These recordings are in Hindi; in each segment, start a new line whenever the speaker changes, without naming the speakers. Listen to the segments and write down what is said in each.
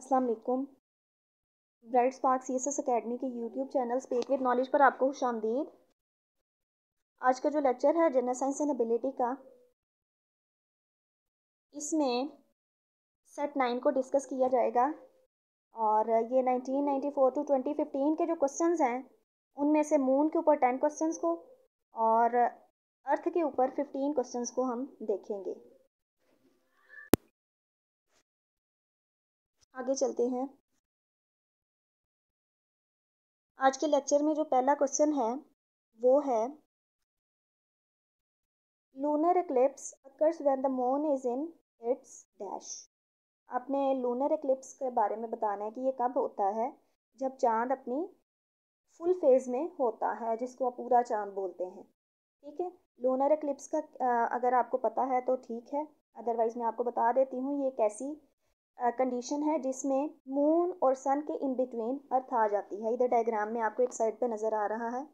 अस्सलाम वालेकुम bright spark C S S academy के YouTube channel speak with knowledge पर आपको खुश आमदीद आज का जो लेक्चर है जनरल साइंस एंड एबिलिटी का इसमें सेट नाइन को डिस्कस किया जाएगा और ये 1994 टू ट्वेंटी फिफ्टीन के जो क्वेश्चन हैं उनमें से मून के ऊपर टेन क्वेश्चन को और अर्थ के ऊपर फिफ्टीन क्वेश्चन को हम देखेंगे आगे चलते हैं आज के लेक्चर में जो पहला क्वेश्चन है वो है lunar eclipse occurs when the moon is in its dash आपने लूनर एक्लिप्स के बारे में बताना है कि ये कब होता है जब चांद अपनी फुल फेज में होता है जिसको आप पूरा चांद बोलते हैं ठीक है लूनर एक्लिप्स का अगर आपको पता है तो ठीक है अदरवाइज़ मैं आपको बता देती हूँ ये कैसी कंडीशन है जिसमें मून और सन के इन बिटवीन अर्थ आ जाती है इधर डायग्राम में आपको एक साइड पे नज़र आ रहा है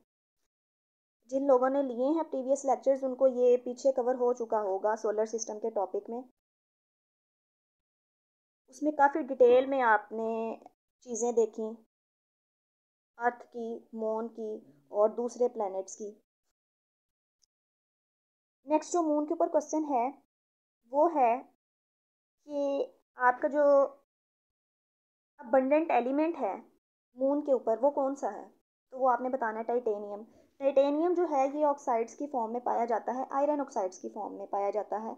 जिन लोगों ने लिए हैं प्रीवियस लेक्चर्स उनको ये पीछे कवर हो चुका होगा सोलर सिस्टम के टॉपिक में उसमें काफ़ी डिटेल में आपने चीज़ें देखी अर्थ की मून की और दूसरे प्लैनेट्स की नेक्स्ट जो मून के ऊपर क्वेश्चन है वो है कि आपका जो अबंडेंट एलिमेंट है मून के ऊपर वो कौन सा है तो वो आपने बताना है टाइटेनियम टाइटेनियम जो है ये ऑक्साइड्स की फॉर्म में पाया जाता है आयरन ऑक्साइड्स की फॉर्म में पाया जाता है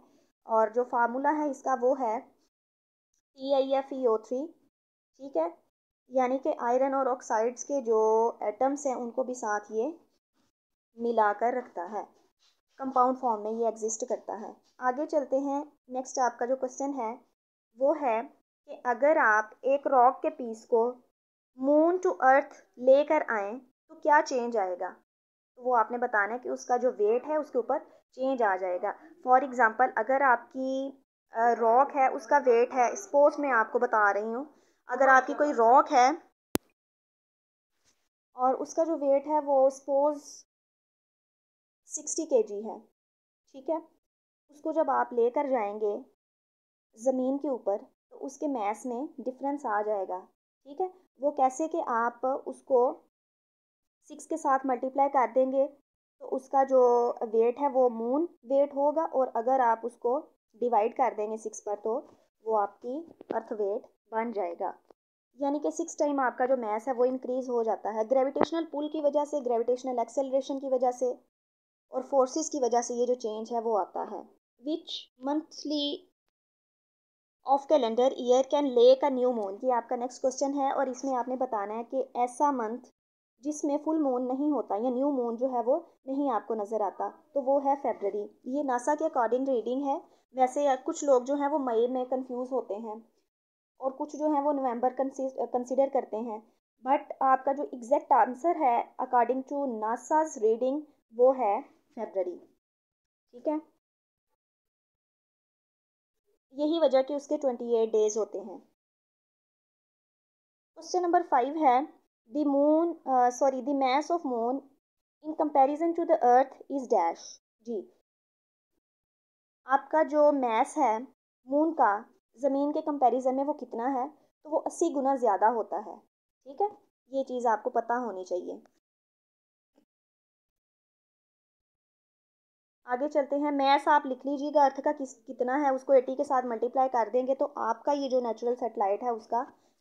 और जो फार्मूला है इसका वो है T I F E O three ठीक है यानी कि आयरन और ऑक्साइड्स के जो एटम्स हैं उनको भी साथ ये मिलाकर रखता है कंपाउंड फॉर्म में ये एग्जिस्ट करता है आगे चलते हैं नेक्स्ट आपका जो क्वेश्चन है वो है कि अगर आप एक रॉक के पीस को मून टू अर्थ लेकर आएँ तो क्या चेंज आएगा तो वो आपने बताना है कि उसका जो वेट है उसके ऊपर चेंज आ जाएगा फॉर एग्ज़ाम्पल अगर आपकी रॉक है उसका वेट है स्पोर्ट्स में आपको बता रही हूँ अगर आपकी कोई रॉक है और उसका जो वेट है वो स्पोज़ सिक्सटी के जी है ठीक है उसको जब आप लेकर जाएंगे ज़मीन के ऊपर तो उसके मैस में डिफरेंस आ जाएगा ठीक है वो कैसे कि आप उसको सिक्स के साथ मल्टीप्लाई कर देंगे तो उसका जो वेट है वो मून वेट होगा और अगर आप उसको डिवाइड कर देंगे सिक्स पर तो वो आपकी अर्थ वेट बन जाएगा यानी कि सिक्स टाइम आपका जो मैस है वो इंक्रीज़ हो जाता है ग्रेविटेशनल पुल की वजह से ग्रेविटेशनल एक्सेलरेशन की वजह से और फोर्सेस की वजह से ये जो चेंज है वो आता है which monthly of calendar year can lack का न्यू मून ये आपका नेक्स्ट क्वेश्चन है और इसमें आपने बताना है कि ऐसा मंथ जिसमें फुल मून नहीं होता या न्यू मून जो है वो नहीं आपको नज़र आता तो वो है फेबररी ये नासा के अकॉर्डिंग रीडिंग है वैसे कुछ लोग जो हैं वो मई में कंफ्यूज होते हैं और कुछ जो हैं वो नवंबर कंसीडर करते हैं बट आपका जो एग्जैक्ट आंसर है अकॉर्डिंग टू नासाज रीडिंग वो है फेबररी ठीक है यही वजह कि उसके ट्वेंटी एट डेज होते हैं क्वेश्चन नंबर फाइव है the moon sorry the mass of moon in comparison to the earth is dash जी आपका जो मैस है मून का ज़मीन के कंपैरिजन में वो कितना है तो वो अस्सी गुना ज़्यादा होता है ठीक है ये चीज़ आपको पता होनी चाहिए आगे चलते हैं मैथ्स आप लिख लीजिएगा अर्थ का किस कितना है उसको एटी के साथ मल्टीप्लाई कर देंगे तो आपका ये जो नेचुरल सेटेलाइट है उसका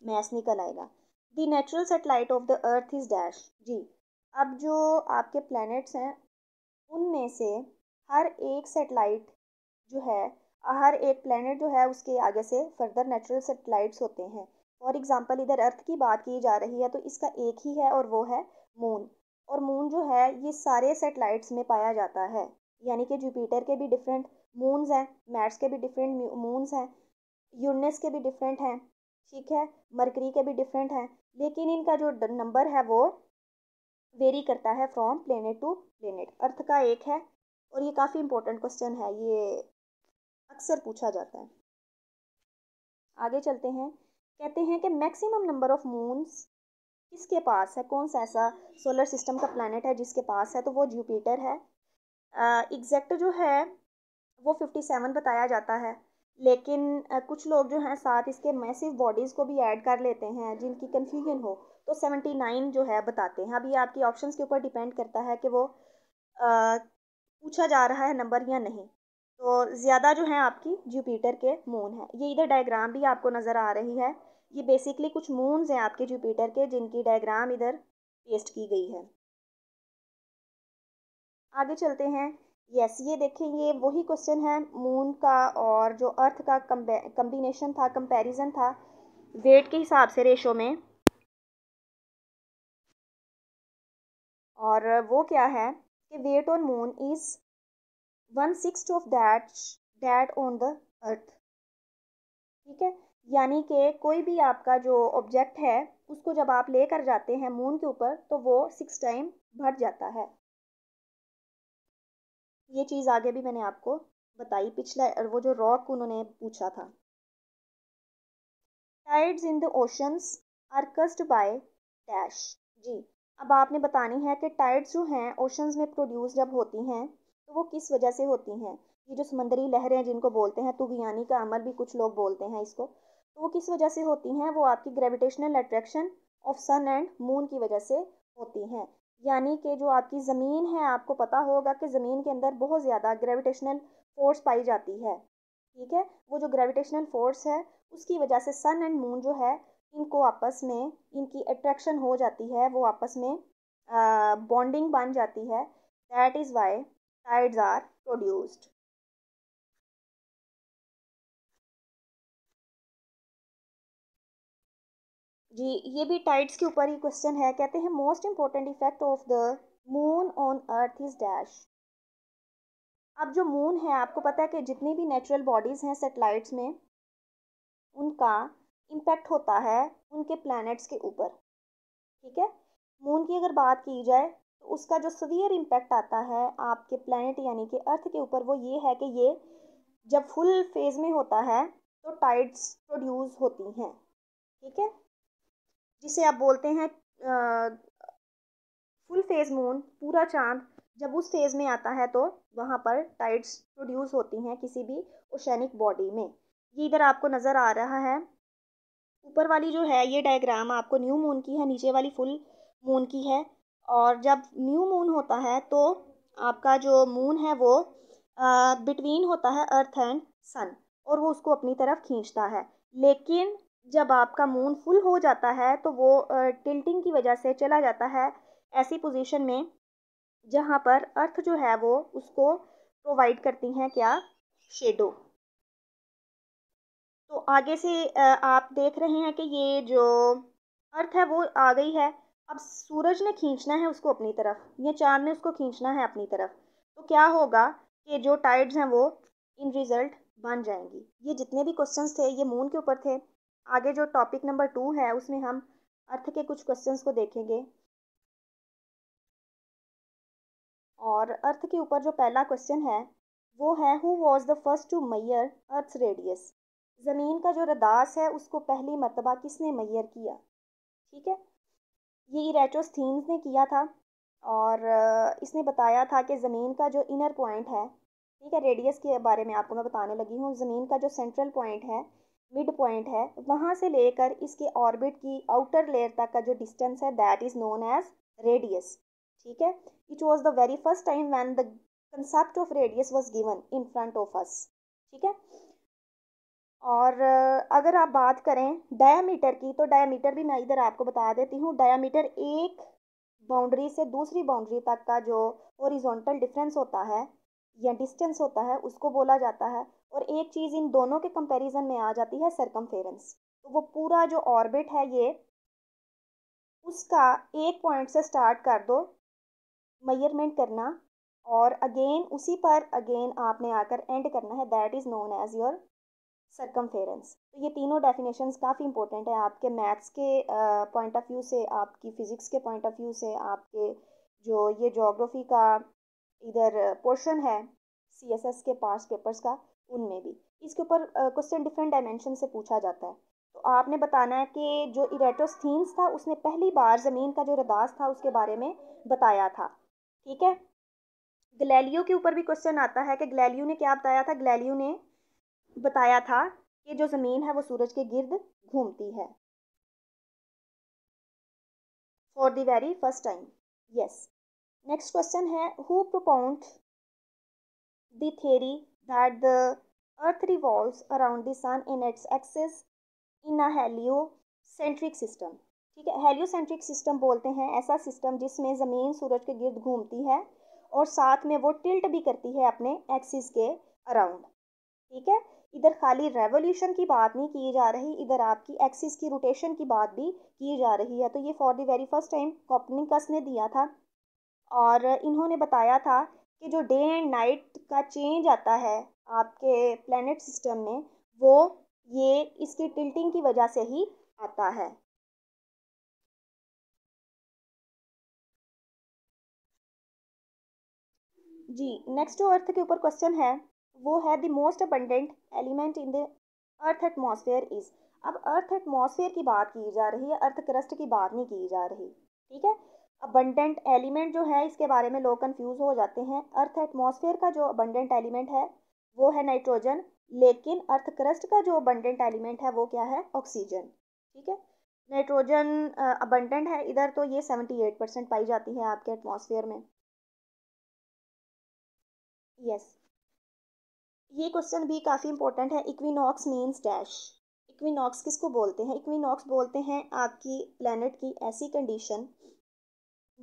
मैथ निकल आएगा the natural satellite of the earth is dash जी अब जो आपके प्लैनेट्स हैं उनमें से हर एक सेटेलाइट जो है हर एक प्लैनेट जो है उसके आगे से फर्दर नेचुरल सेटेलाइट्स होते हैं फॉर एग्ज़ाम्पल इधर अर्थ की बात की जा रही है तो इसका एक ही है और वो है मून और मून जो है ये सारे सेटेलाइट्स में पाया जाता है यानी कि जुपीटर के भी डिफरेंट मून्स हैं मैट्स के भी डिफरेंट मून्स हैं यूनस के भी डिफरेंट हैं ठीक है मरकरी के भी डिफरेंट हैं लेकिन इनका जो नंबर है वो वेरी करता है from planet to planet earth का एक है और ये काफ़ी इंपॉर्टेंट क्वेश्चन है ये अक्सर पूछा जाता है आगे चलते हैं कहते हैं कि मैक्सिमम नंबर ऑफ मून्स किसके पास है कौन सा ऐसा सोलर सिस्टम का प्लानट है जिसके पास है तो वो जुपिटर है एग्जैक्ट जो है वो फिफ्टी सेवन बताया जाता है लेकिन कुछ लोग जो हैं साथ इसके मैसिव बॉडीज़ को भी ऐड कर लेते हैं जिनकी कन्फ्यूजन हो तो सेवेंटी नाइन जो है बताते हैं अब ये आपकी ऑप्शन के ऊपर डिपेंड करता है कि वो आ, पूछा जा रहा है नंबर या नहीं तो ज़्यादा जो है आपकी जुपीटर के मून है ये इधर डायग्राम भी आपको नज़र आ रही है ये बेसिकली कुछ मून्स हैं आपके जुपीटर के जिनकी डायग्राम इधर पेस्ट की गई है आगे चलते हैं यस ये देखें ये वही क्वेश्चन है मून का और जो अर्थ का कम्बिनेशन था कंपैरिजन था वेट के हिसाब से रेशो में और वो क्या है कि weight on moon is one six of that that on the earth ठीक है यानी कि कोई भी आपका जो ऑब्जेक्ट है उसको जब आप लेकर जाते हैं मून के ऊपर तो वो सिक्स टाइम भर जाता है ये चीज़ आगे भी मैंने आपको बताई पिछला वो जो रॉक उन्होंने पूछा था tides in the oceans are caused by dash जी अब आपने बतानी है कि टाइड्स जो हैं ओशंस में प्रोड्यूस जब होती हैं तो वो किस वजह से होती हैं ये जो समंदरी लहरें हैं जिनको बोलते हैं तुगियानी का अमल भी कुछ लोग बोलते हैं इसको तो वो किस वजह से होती हैं वो आपकी gravitational attraction of sun and moon की वजह से होती हैं यानी कि जो आपकी ज़मीन है आपको पता होगा कि ज़मीन के अंदर बहुत ज़्यादा ग्रेविटेशनल फोर्स पाई जाती है ठीक है वो जो ग्रेविटेशनल फोर्स है उसकी वजह से सन एंड मून जो है इनको आपस में इनकी अट्रैक्शन हो जाती है वो आपस में बॉन्डिंग बन जाती है that is why tides are produced जी ये भी टाइड्स के ऊपर ही क्वेश्चन है कहते हैं most important effect of the moon on earth is dash अब जो मून है आपको पता है कि जितनी भी नेचुरल बॉडीज़ हैं सेटेलाइट्स में उनका इम्पैक्ट होता है उनके प्लैनेट्स के ऊपर ठीक है मून की अगर बात की जाए तो उसका जो सवियर इम्पैक्ट आता है आपके प्लैनेट यानी कि अर्थ के ऊपर वो ये है कि ये जब फुल फेज में होता है तो टाइड्स प्रोड्यूस होती हैं ठीक है जिसे आप बोलते हैं फुल फेज मून पूरा चांद जब उस फेज़ में आता है तो वहाँ पर टाइड्स प्रोड्यूस होती हैं किसी भी ओशैनिक बॉडी में ये इधर आपको नज़र आ रहा है ऊपर वाली जो है ये डायग्राम आपको न्यू मून की है नीचे वाली फुल मून की है और जब न्यू मून होता है तो आपका जो मून है वो बिटवीन होता है अर्थ एंड सन और वो उसको अपनी तरफ खींचता है लेकिन जब आपका मून फुल हो जाता है तो वो टिल्टिंग की वजह से चला जाता है ऐसी पोजीशन में जहाँ पर अर्थ जो है वो उसको प्रोवाइड करती हैं क्या शेडो तो आगे से आप देख रहे हैं कि ये जो अर्थ है वो आ गई है अब सूरज ने खींचना है उसको अपनी तरफ या चाँद ने उसको खींचना है अपनी तरफ तो क्या होगा कि जो टाइड्स हैं वो इन रिज़ल्ट बन जाएंगी ये जितने भी क्वेश्चंस थे ये मून के ऊपर थे आगे जो टॉपिक नंबर टू है उसमें हम अर्थ के कुछ क्वेश्चंस को देखेंगे और अर्थ के ऊपर जो पहला क्वेश्चन है वो है who was the first to measure earth radius ज़मीन का जो रदास है उसको पहली मरतबा किसने मैयर किया ठीक है ये इरेटोस्थीन्स ने किया था और इसने बताया था कि ज़मीन का जो इनर पॉइंट है ठीक है रेडियस के बारे में आपको मैं बताने लगी हूँ ज़मीन का जो सेंट्रल पॉइंट है मिड पॉइंट है वहाँ से लेकर इसके ऑर्बिट की आउटर लेयर तक का जो डिस्टेंस है that is known as radius ठीक है it was the very first time when the concept of radius was given in front of us ठीक है और अगर आप बात करें डायामीटर की तो डायामीटर भी मैं इधर आपको बता देती हूँ डायामीटर एक बाउंड्री से दूसरी बाउंड्री तक का जो ओरिजोनटल डिफरेंस होता है या डिस्टेंस होता है उसको बोला जाता है और एक चीज़ इन दोनों के कंपैरिजन में आ जाती है सरकम तो वो पूरा जो ऑर्बिट है ये उसका एक पॉइंट से स्टार्ट कर दो मयरमेंट करना और अगेन उसी पर अगेन आपने आकर एंड करना है that is known as your circum तो ये तीनों डेफिनेशन काफ़ी इंपॉर्टेंट है आपके मैथ्स के पॉइंट ऑफ व्यू से आपकी फ़िज़िक्स के पॉइंट ऑफ व्यू से आपके जो ये जोग्राफी का इधर पोर्शन है सी एस एस के पास पेपर्स का उनमें भी इसके ऊपर क्वेश्चन डिफरेंट डायमेंशन से पूछा जाता है तो आपने बताना है कि जो इरेटोस्थीन्स था उसने पहली बार ज़मीन का जो रदास था उसके बारे में बताया था ठीक है ग्लैलियो के ऊपर भी क्वेश्चन आता है कि ग्लैलियो ने क्या बताया था ग्लैलियो ने बताया था कि जो ज़मीन है वो सूरज के गिर्द घूमती है for the very first time yes next question है who propounded the theory that the Earth revolves around the Sun in its axis in a heliocentric system. ठीक है हेलियोसेंट्रिक सिस्टम बोलते हैं ऐसा सिस्टम जिसमें ज़मीन सूरज के गिर्द घूमती है और साथ में वो टिल्ट भी करती है अपने एक्सिस के अराउंड ठीक है इधर खाली रेवोल्यूशन की बात नहीं की जा रही इधर आपकी एक्सिस की रोटेशन की बात भी की जा रही है तो ये for the very first time Copernicus ने दिया था और इन्होंने बताया था कि जो डे एंड नाइट का चेंज आता है आपके प्लानट सिस्टम में वो ये इसकी टिल्टिंग की वजह से ही आता है जी नेक्स्ट जो अर्थ के ऊपर क्वेश्चन है वो है the most abundant element in the earth atmosphere is अब अर्थ एटमॉस्फेयर की बात की जा रही है अर्थ क्रस्ट की बात नहीं की जा रही ठीक है अबंडेंट एलिमेंट जो है इसके बारे में लोग कन्फ्यूज हो जाते हैं अर्थ एटमोसफेयर का जो अबंडेंट एलिमेंट है वो है नाइट्रोजन लेकिन अर्थ क्रस्ट का जो अबंडेंट एलिमेंट है वो क्या है ऑक्सीजन ठीक है नाइट्रोजन अबंडेंट है इधर तो ये सेवेंटी एट परसेंट पाई जाती है आपके एटमोसफेयर में यस yes. ये क्वेश्चन भी काफ़ी इंपॉर्टेंट है इक्विनॉक्स मीन्स डैश इक्विनॉक्स किसको बोलते हैं इक्विनॉक्स बोलते हैं आपकी प्लानट की ऐसी कंडीशन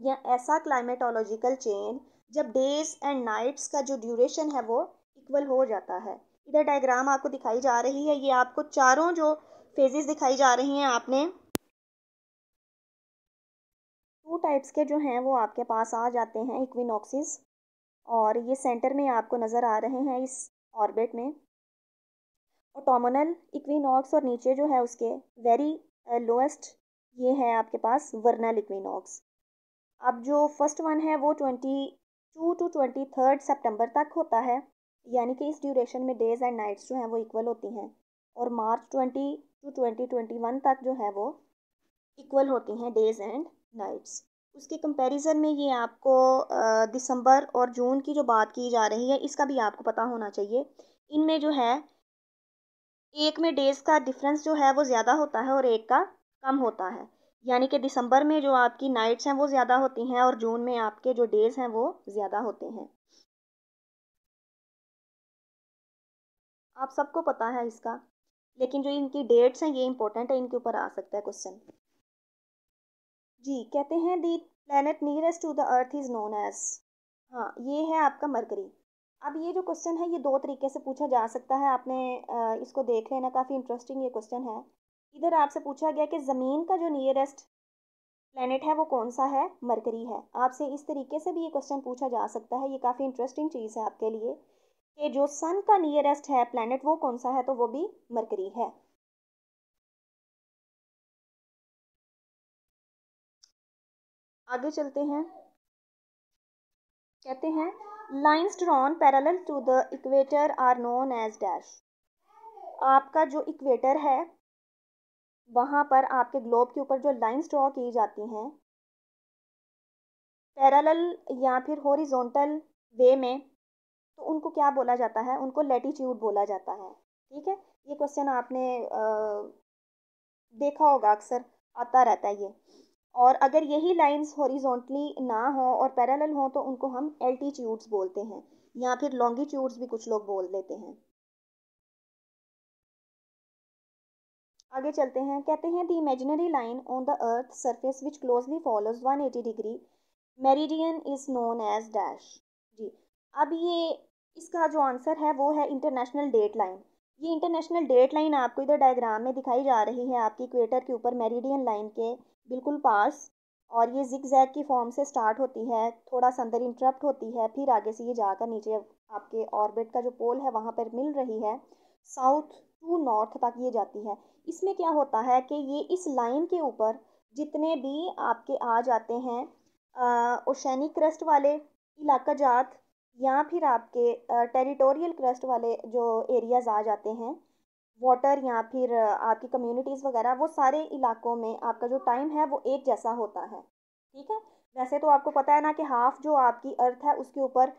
या ऐसा क्लाइमेटोलॉजिकल चेंज जब डेज एंड नाइट्स का जो ड्यूरेशन है वो इक्वल हो जाता है इधर डायग्राम आपको दिखाई जा रही है ये आपको चारों जो फेजेस दिखाई जा रही हैं आपने टू टाइप्स के जो हैं वो आपके पास आ जाते हैं इक्विनॉक्सिस और ये सेंटर में आपको नज़र आ रहे हैं इस ऑर्बिट में टॉमोनल इक्विनॉक्स और नीचे जो है उसके वेरी लोएस्ट uh, ये है आपके पास वर्नल इक्विनॉक्स अब जो फर्स्ट वन है वो twenty two to twenty third September तक होता है यानी कि इस ड्यूरेशन में डेज़ एंड नाइट्स जो हैं वो इक्वल होती हैं और March twenty two twenty twenty one तक जो है वो इक्वल होती हैं डेज़ एंड नाइट्स उसके कंपैरिजन में ये आपको दिसंबर और जून की जो बात की जा रही है इसका भी आपको पता होना चाहिए इनमें जो है एक में डेज़ का डिफरेंस जो है वो ज़्यादा होता है और एक का कम होता है यानी कि दिसंबर में जो आपकी नाइट्स हैं वो ज़्यादा होती हैं और जून में आपके जो डेज़ हैं वो ज़्यादा होते हैं आप सबको पता है इसका लेकिन जो इनकी डेट्स हैं ये इंपॉर्टेंट है इनके ऊपर आ सकता है क्वेश्चन जी कहते हैं the planet nearest to the earth is known as हाँ ये है आपका मरकरी अब ये जो क्वेश्चन है ये दो तरीके से पूछा जा सकता है आपने इसको देख लेना काफ़ी इंटरेस्टिंग ये क्वेश्चन है इधर आपसे पूछा गया कि ज़मीन का जो नियरेस्ट प्लानट है वो कौन सा है मरकरी है आपसे इस तरीके से भी ये क्वेश्चन पूछा जा सकता है ये काफ़ी इंटरेस्टिंग चीज़ है आपके लिए कि जो सन का नियरेस्ट है प्लानट वो कौन सा है तो वो भी मरकरी है आगे चलते हैं कहते हैं lines drawn parallel to the equator are known as dash आपका जो इक्वेटर है वहाँ पर आपके ग्लोब के ऊपर जो लाइन्स ड्रॉ की जाती हैं पैरेलल या फिर हॉरिजॉन्टल वे में तो उनको क्या बोला जाता है उनको लेटीट्यूड बोला जाता है ठीक है ये क्वेश्चन आपने आ, देखा होगा अक्सर आता रहता है ये और अगर यही लाइंस हॉरिजॉन्टली ना हो और पैरेलल हो तो उनको हम एल्टीट्यूड्स बोलते हैं या फिर लॉन्गीट्यूड्स भी कुछ लोग बोल देते हैं आगे चलते हैं कहते हैं the imaginary line on the earth surface which closely follows 180 degree meridian is known as dash जी अब ये इसका जो आंसर है वो है इंटरनेशनल डेट लाइन ये इंटरनेशनल डेट लाइन आपको इधर डायग्राम में दिखाई जा रही है आपकी इक्वेटर के ऊपर मेरिडियन लाइन के बिल्कुल पास और ये जिक जैग की फॉर्म से स्टार्ट होती है थोड़ा सा अंदर इंटरप्ट होती है फिर आगे से ये जाकर नीचे आपके ऑर्बिट का जो पोल है वहाँ पर मिल रही है साउथ टू नॉर्थ तक ये जाती है इसमें क्या होता है कि ये इस लाइन के ऊपर जितने भी आपके आ जाते हैं ओशैनिक क्रस्ट वाले इलाका जात या फिर आपके टेरिटोरियल क्रस्ट वाले जो एरियाज़ आ जाते हैं वाटर या फिर आपकी कम्युनिटीज़ वगैरह वो सारे इलाकों में आपका जो टाइम है वो एक जैसा होता है ठीक है वैसे तो आपको पता है ना कि हाफ़ जो आपकी अर्थ है उसके ऊपर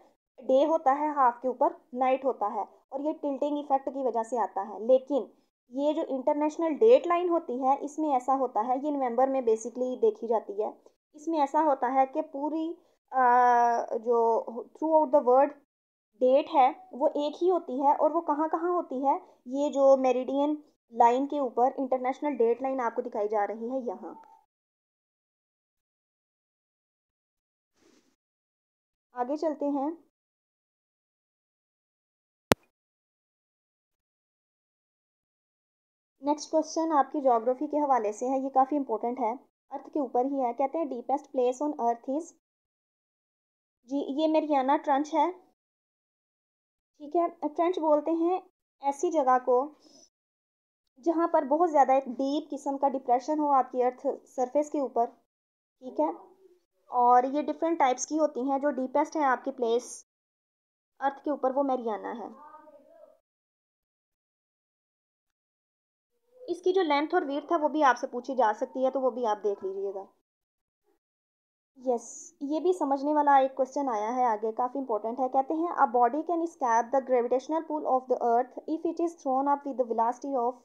डे होता है हाफ के ऊपर नाइट होता है और ये टिल्टिंग इफेक्ट की वजह से आता है लेकिन ये जो इंटरनेशनल डेट लाइन होती है इसमें ऐसा होता है ये नवंबर में बेसिकली देखी जाती है इसमें ऐसा होता है कि पूरी आ, जो throughout the world date है वो एक ही होती है और वो कहाँ कहाँ होती है ये जो मेरिडियन लाइन के ऊपर इंटरनेशनल डेट लाइन आपको दिखाई जा रही है यहाँ आगे चलते हैं नेक्स्ट क्वेश्चन आपकी जोग्राफी के हवाले से है ये काफ़ी इंपॉर्टेंट है अर्थ के ऊपर ही है कहते हैं deepest place on earth is जी ये मेरियाना ट्रंच है ठीक है ट्रंच बोलते हैं ऐसी जगह को जहाँ पर बहुत ज़्यादा एक डीप किस्म का डिप्रेशन हो आपकी अर्थ सरफेस के ऊपर ठीक है और ये डिफरेंट टाइप्स की होती हैं जो डीपेस्ट हैं आपके प्लेस अर्थ के ऊपर वो मेरियाना है इसकी जो लेंथ और वेट था वो भी आपसे पूछी जा सकती है तो वो भी आप देख लीजिएगा यस yes, ये भी समझने वाला एक क्वेश्चन आया है आगे काफ़ी इंपॉर्टेंट है कहते हैं a body can escape the gravitational pull of the earth if it is thrown up with the velocity of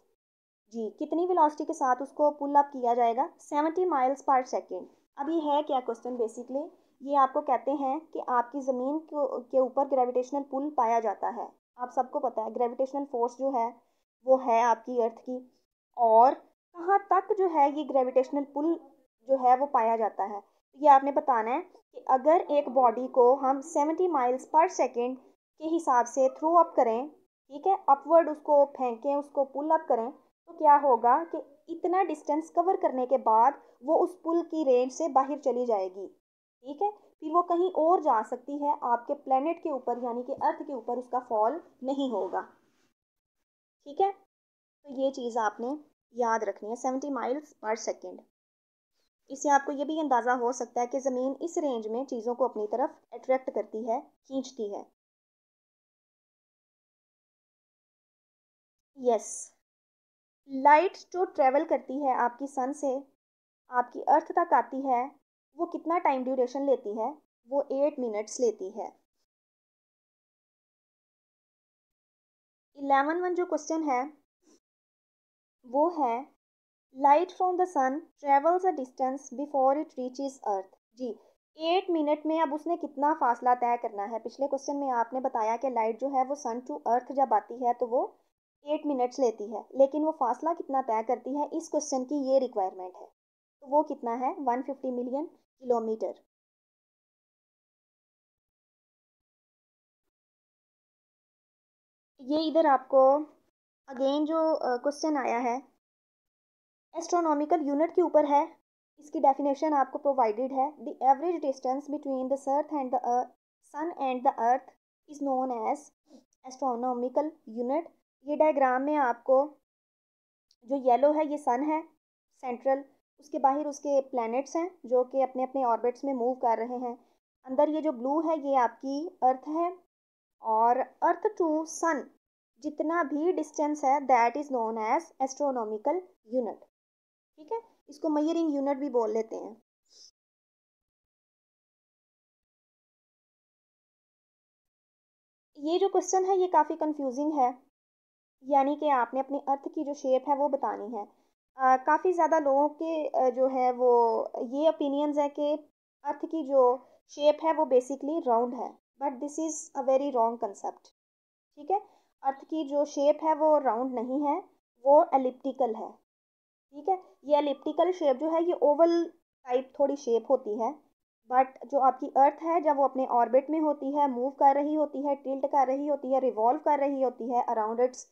जी कितनी वेलोसिटी के साथ उसको पुल अप किया जाएगा सेवेंटी माइल्स पर सेकेंड अब ये है क्या क्वेश्चन बेसिकली ये आपको कहते हैं कि आपकी ज़मीन के ऊपर ग्रेविटेशनल पुल पाया जाता है आप सबको पता है ग्रेविटेशनल फोर्स जो है वो है आपकी अर्थ की और कहाँ तक जो है ये ग्रेविटेशनल पुल जो है वो पाया जाता है तो ये आपने बताना है कि अगर एक बॉडी को हम 70 माइल्स पर सेकेंड के हिसाब से थ्रो अप करें ठीक है अपवर्ड उसको फेंकें उसको पुल अप करें तो क्या होगा कि इतना डिस्टेंस कवर करने के बाद वो उस पुल की रेंज से बाहर चली जाएगी ठीक है फिर वो कहीं और जा सकती है आपके प्लेनेट के ऊपर यानी कि अर्थ के ऊपर उसका फॉल नहीं होगा ठीक है तो ये चीज़ आपने याद रखनी है सेवेंटी माइल्स पर सेकेंड इससे आपको ये भी अंदाज़ा हो सकता है कि ज़मीन इस रेंज में चीज़ों को अपनी तरफ अट्रैक्ट करती है खींचती है यस लाइट जो ट्रेवल करती है आपकी सन से आपकी अर्थ तक आती है वो कितना टाइम ड्यूरेशन लेती है वो एट मिनट्स लेती है इलेवन वन जो क्वेश्चन है वो है light from the sun travels a distance before it reach earth जी एट मिनट में अब उसने कितना फासला तय करना है पिछले क्वेश्चन में आपने बताया कि लाइट जो है वो सन टू अर्थ जब आती है तो वो एट मिनट्स लेती है लेकिन वो फासला कितना तय करती है इस क्वेश्चन की ये रिक्वायरमेंट है तो वो कितना है वन फिफ्टी मिलियन किलोमीटर ये इधर आपको अगेन जो क्वेश्चन uh, आया है एस्ट्रोनॉमिकल यूनिट के ऊपर है इसकी डेफिनेशन आपको प्रोवाइडेड है the average distance between the earth and the sun and the earth is known as astronomical unit ये डायग्राम में आपको जो येलो है ये सन है सेंट्रल उसके बाहर उसके प्लैनेट्स हैं जो कि अपने अपने ऑर्बिट्स में मूव कर रहे हैं अंदर ये जो ब्लू है ये आपकी अर्थ है और अर्थ टू सन जितना भी डिस्टेंस है that is known as astronomical unit ठीक है इसको मयरिंग यूनिट भी बोल लेते हैं ये जो क्वेश्चन है ये काफ़ी कंफ्यूजिंग है यानी कि आपने अपने अर्थ की जो शेप है वो बतानी है काफ़ी ज़्यादा लोगों के जो है वो ये ओपिनियंस है कि अर्थ की जो शेप है वो बेसिकली राउंड है but this is a very wrong concept ठीक है अर्थ की जो शेप है वो राउंड नहीं है वो एलिप्टिकल है ठीक है ये एलिप्टिकल शेप जो है ये ओवल टाइप थोड़ी शेप होती है बट जो आपकी अर्थ है जब वो अपने ऑर्बिट में होती है मूव कर रही होती है टिल्ट कर रही होती है रिवॉल्व कर रही होती है अराउंड इट्स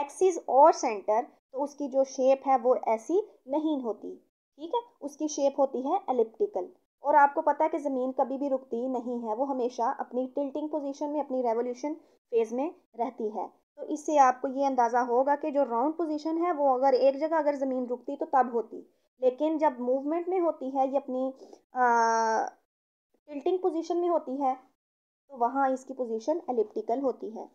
एक्सिस और सेंटर तो उसकी जो शेप है वो ऐसी नहीं होती ठीक है उसकी शेप होती है एलिप्टिकल और आपको पता है कि ज़मीन कभी भी रुकती नहीं है वो हमेशा अपनी टिल्टिंग पोजीशन में अपनी रेवोल्यूशन फेज़ में रहती है तो इससे आपको ये अंदाज़ा होगा कि जो राउंड पोजीशन है वो अगर एक जगह अगर ज़मीन रुकती तो तब होती लेकिन जब मूवमेंट में होती है ये अपनी टिल्टिंग पोजीशन में होती है तो वहाँ इसकी पोजीशन एलिप्टिकल होती है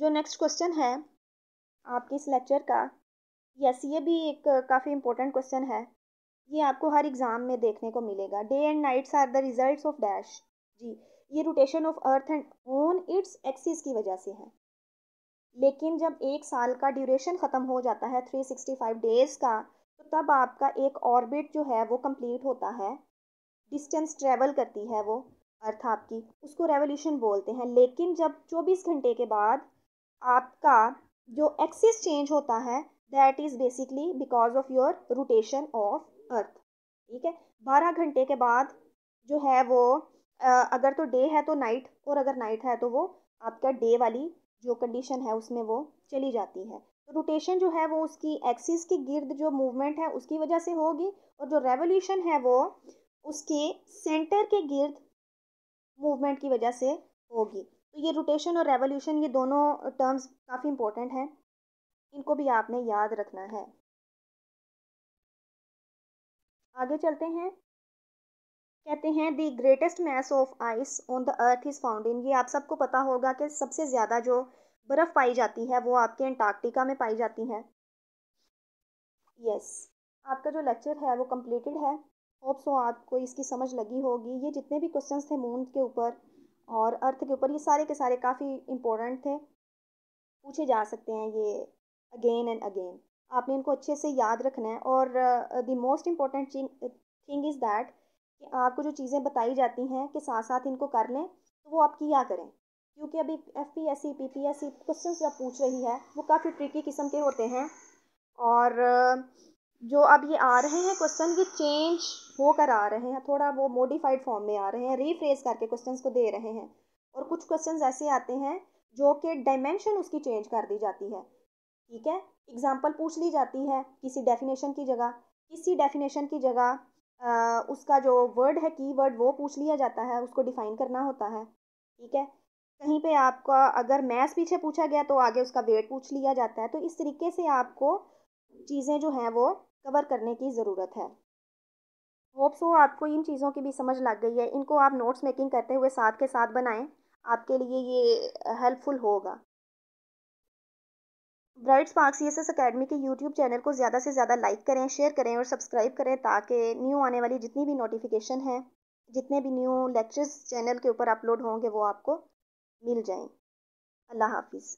जो नेक्स्ट क्वेश्चन है आपके इस लेक्चर का यस ये भी एक काफ़ी इम्पोर्टेंट क्वेश्चन है ये आपको हर एग्ज़ाम में देखने को मिलेगा day and nights are the results of dash जी ये rotation of earth and on its axis की वजह से है लेकिन जब एक साल का ड्यूरेशन ख़त्म हो जाता है थ्री सिक्सटी फाइव डेज़ का तो तब आपका एक ऑर्बिट जो है वो कंप्लीट होता है डिस्टेंस ट्रेवल करती है वो अर्थ आपकी उसको रेवोल्यूशन बोलते हैं लेकिन जब चौबीस घंटे के बाद आपका जो एक्सिस चेंज होता है that is basically because of your rotation of earth ठीक है बारह घंटे के बाद जो है वो अगर तो डे है तो नाइट और अगर नाइट है तो वो आपका डे वाली जो कंडीशन है उसमें वो चली जाती है तो रोटेशन जो है वो उसकी एक्सिस के गिर्द जो मूवमेंट है उसकी वजह से होगी और जो रेवोल्यूशन है वो उसके सेंटर के गिर्द मूवमेंट की वजह से होगी तो ये रोटेशन और रेवोल्यूशन ये दोनों टर्म्स काफ़ी इंपॉर्टेंट हैं इनको भी आपने याद रखना है आगे चलते हैं कहते हैं the greatest mass of ice on the earth is found in ये आप सबको पता होगा कि सबसे ज़्यादा जो बर्फ़ पाई जाती है वो आपके अंटार्कटिका में पाई जाती है यस आपका जो लेक्चर है वो कम्प्लीटेड है होप सो आपको इसकी समझ लगी होगी ये जितने भी क्वेश्चंस थे मून के ऊपर और अर्थ के ऊपर ये सारे के सारे काफ़ी इम्पोर्टेंट थे पूछे जा सकते हैं ये अगेन एंड अगेन आपने इनको अच्छे से याद रखना है और the most important thing is that कि आपको जो चीज़ें बताई जाती हैं कि साथ साथ इनको कर लें तो वो आप किया करें क्योंकि अभी F P S C P P S C question जो पूछ रही है वो काफ़ी ट्रिकी किस्म के होते हैं और जो अब ये आ रहे हैं क्वेश्चन ये चेंज होकर आ रहे हैं थोड़ा वो मॉडिफाइड फॉर्म में आ रहे हैं रीफ्रेज करके क्वेश्चन को दे रहे हैं और कुछ क्वेश्चन ऐसे आते हैं जो कि डायमेंशन उसकी चेंज कर दी जाती है ठीक है एग्ज़ाम्पल पूछ ली जाती है किसी डेफिनेशन की जगह किसी डेफिनेशन की जगह आ, उसका जो वर्ड है की वर्ड वो पूछ लिया जाता है उसको डिफ़ाइन करना होता है ठीक है कहीं पे आपका अगर मैथ्स पीछे पूछा गया तो आगे उसका वेट पूछ लिया जाता है तो इस तरीके से आपको चीज़ें जो हैं वो कवर करने की ज़रूरत है होप सो आपको इन चीज़ों की भी समझ लग गई है इनको आप नोट्स मेकिंग करते हुए साथ के साथ बनाएं आपके लिए ये हेल्पफुल होगा Bright C S S academy के यूट्यूब चैनल को ज़्यादा से ज़्यादा लाइक करें शेयर करें और सब्सक्राइब करें ताकि न्यू आने वाली जितनी भी नोटिफिकेशन हैं जितने भी न्यू लेक्चर्स चैनल के ऊपर अपलोड होंगे वो आपको मिल जाएं अल्लाह हाफिज़